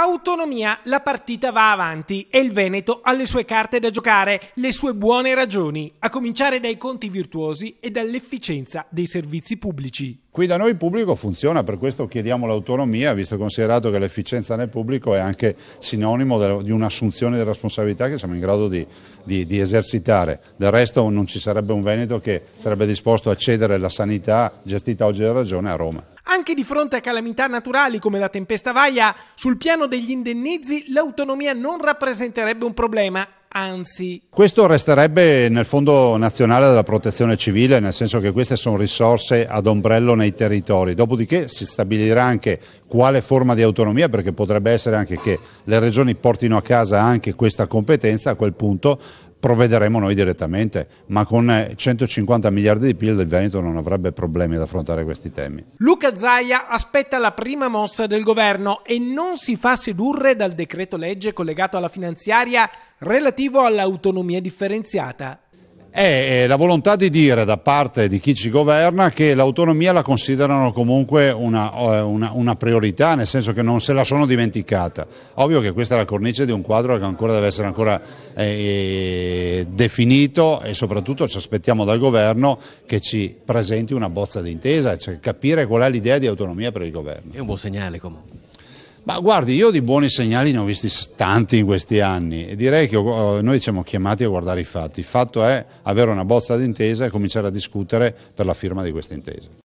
Autonomia, la partita va avanti e il Veneto ha le sue carte da giocare, le sue buone ragioni, a cominciare dai conti virtuosi e dall'efficienza dei servizi pubblici. Qui da noi il pubblico funziona, per questo chiediamo l'autonomia, visto considerato che l'efficienza nel pubblico è anche sinonimo di un'assunzione di responsabilità che siamo in grado di, di, di esercitare. Del resto non ci sarebbe un Veneto che sarebbe disposto a cedere la sanità gestita oggi dalla Regione a Roma. Anche di fronte a calamità naturali come la tempesta Vaia, sul piano degli indennizi l'autonomia non rappresenterebbe un problema, anzi. Questo resterebbe nel Fondo Nazionale della Protezione Civile, nel senso che queste sono risorse ad ombrello nei territori, dopodiché si stabilirà anche quale forma di autonomia, perché potrebbe essere anche che le regioni portino a casa anche questa competenza, a quel punto provvederemo noi direttamente, ma con 150 eh, miliardi di PIL il Veneto non avrebbe problemi ad affrontare questi temi. Luca Zaia aspetta la prima mossa del governo e non si fa sedurre dal decreto legge collegato alla finanziaria relativo all'autonomia differenziata è la volontà di dire da parte di chi ci governa che l'autonomia la considerano comunque una, eh, una, una, priorità, nel senso che non se la sono dimenticata. Ovvio che questa è la cornice di un quadro che ancora deve essere ancora, eh, definito e soprattutto ci aspettiamo dal governo che ci presenti una bozza d'intesa, cioè capire qual è l'idea di autonomia per il governo. È un buon segnale comunque. Ma guardi, io di buoni segnali ne ho visti tanti in questi anni e direi che oh, oh, noi siamo chiamati a guardare i fatti. Il fatto è avere una bozza d'intesa e cominciare a discutere per la firma di questa intesa.